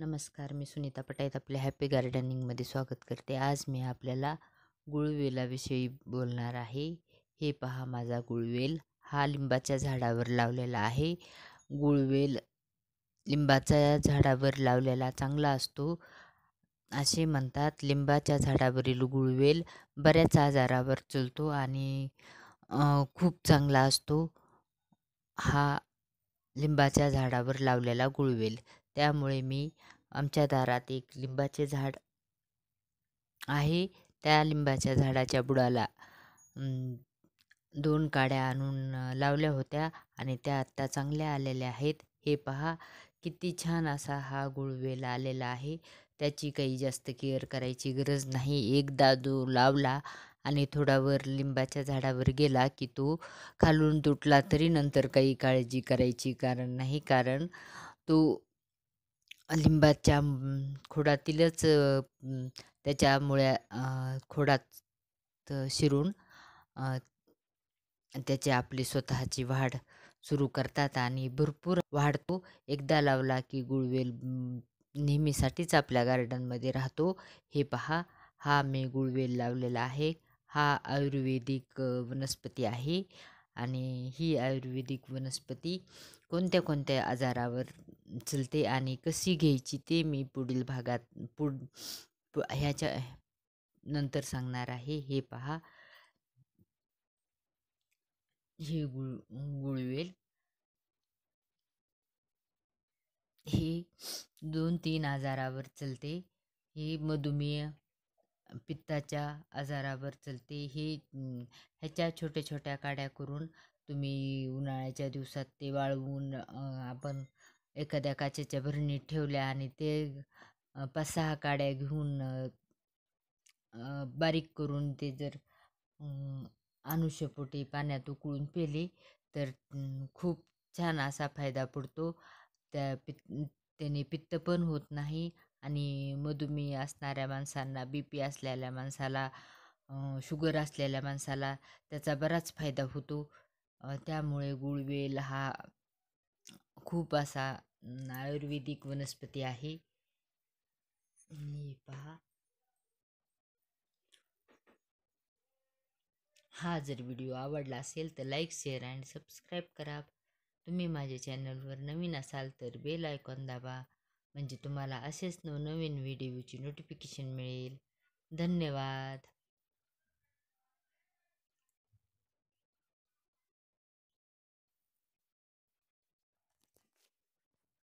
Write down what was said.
नमस्कार मी सुनीता पटाईत आपल्या हॅपी गार्डनिंगमध्ये स्वागत करते आज मी आपल्याला गुळवेलाविषयी बोलणार आहे हे पहा माझा गुळवेल हा लिंबाच्या झाडावर लावलेला आहे गुळवेल लिंबाच्या झाडावर लावलेला चांगला असतो असे म्हणतात लिंबाच्या झाडावरील गुळवेल बऱ्याच आजारावर चलतो आणि खूप चांगला असतो हा लिंबाच्या झाडावर लावलेला गुळवेल त्यामुळे मी आमच्या दारात एक लिंबाचे झाड आहे त्या लिंबाच्या झाडाच्या बुडाला दोन काड्या आणून लावल्या होत्या आणि त्या आत्ता चांगल्या आलेल्या आहेत हे पहा किती छान असा हा गुळवेला आलेला आहे त्याची काही जास्त केअर करायची गरज नाही एकदा जो लावला आणि थोडा वर लिंबाच्या झाडावर गेला की तो खालून तुटला तरी नंतर काही काळजी करायची कारण नाही कारण तो लिंबाच्या खोडातीलच त्याच्यामुळे खोडात शिरून त्याची आपली स्वतःची वाढ सुरू करतात आणि भरपूर वाढतो एकदा लावला की गुळवेल नेहमीसाठीच आपल्या गार्डनमध्ये राहतो हे पहा हा मी गुळवेल लावलेला आहे हा आयुर्वेदिक वनस्पती आहे आणि ही आयुर्वेदिक वनस्पती कोणत्या कोणत्या आजारावर चलते आणि कशी घ्यायची ते मी पुढील भागात पुढ ह्याच्या नंतर सांगणार आहे हे पहा हे गुळ गुळवेल हे दोन तीन आजारावर चलते हे मधुमेह पित्ताच्या आजारावर चलते हे ह्याच्या छोट्या छोट्या काड्या करून तुम्ही उन्हाळ्याच्या दिवसात ते वाळवून आपण एखाद्या काचेच्या भरणीत ठेवल्या आणि ते पाच सहा काड्या घेऊन बारीक करून ते जर अनुष्यपोटी पाण्यात उकळून पेले तर खूप छान असा फायदा पडतो त्या पित त्याने पित्त पण होत नाही आणि मधुमेह असणाऱ्या माणसांना बी पी असलेल्या माणसाला शुगर असलेल्या माणसाला त्याचा बराच फायदा होतो त्यामुळे गुळवेल हा खूप असा आयुर्वेदिक वनस्पती आहे पहा हा जर व्हिडिओ आवडला असेल तर लाईक शेअर अँड सबस्क्राईब करा तुम्ही माझ्या चॅनलवर नवीन असाल तर बेल आयकॉन दाबा म्हणजे तुम्हाला असेच नवनवीन व्हिडिओची नोटिफिकेशन मिळेल धन्यवाद